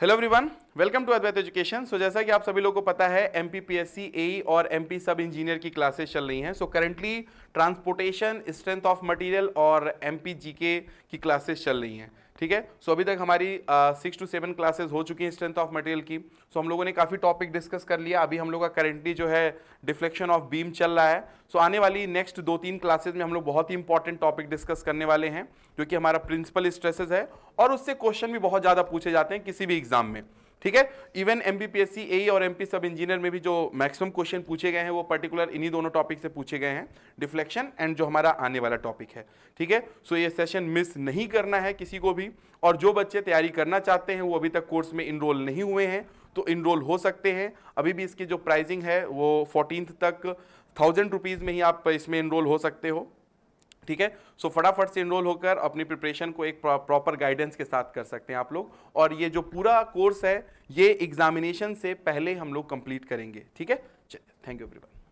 hello everyone welcome to Advait education so जैसा कि आप सभी लोगों को पता है M P P S C A और एम पी सब इंजीनियर की क्लासेस चल रही हैं so currently transportation strength of material और एम पी जी के की क्लासेस चल रही हैं ठीक है सो अभी तक हमारी सिक्स टू सेवन क्लासेस हो चुकी हैं स्ट्रेंथ ऑफ मटेरियल की सो so, हम लोगों ने काफ़ी टॉपिक डिस्कस कर लिया अभी हम लोग का करेंटली जो है डिफ्लेक्शन ऑफ बीम चल रहा है सो so, आने वाली नेक्स्ट दो तीन क्लासेज में हम लोग बहुत ही इंपॉर्टेंट टॉपिक डिस्कस करने वाले हैं जो कि हमारा प्रिंसिपल स्ट्रेसेज है और उससे क्वेश्चन भी बहुत ज़्यादा पूछे जाते हैं किसी भी एग्जाम में ठीक है इवन एम बी ए और एम सब इंजीनियर में भी जो मैक्सिमम क्वेश्चन पूछे गए हैं वो पर्टिकुलर इन्हीं दोनों टॉपिक से पूछे गए हैं डिफ्लेक्शन एंड जो हमारा आने वाला टॉपिक है ठीक है सो ये सेशन मिस नहीं करना है किसी को भी और जो बच्चे तैयारी करना चाहते हैं वो अभी तक कोर्स में इनरोल नहीं हुए हैं तो इनरोल हो सकते हैं अभी भी इसकी जो प्राइजिंग है वो फोर्टीन तक थाउजेंड रुपीज़ में ही आप इसमें इनरोल हो सकते हो ठीक है सो फटाफट से इनरोल होकर अपनी प्रिपरेशन को एक प्रॉपर गाइडेंस के साथ कर सकते हैं आप लोग और ये जो पूरा कोर्स है ये एग्जामिनेशन से पहले हम लोग कंप्लीट करेंगे ठीक है चलिए थैंक यू एवरीवन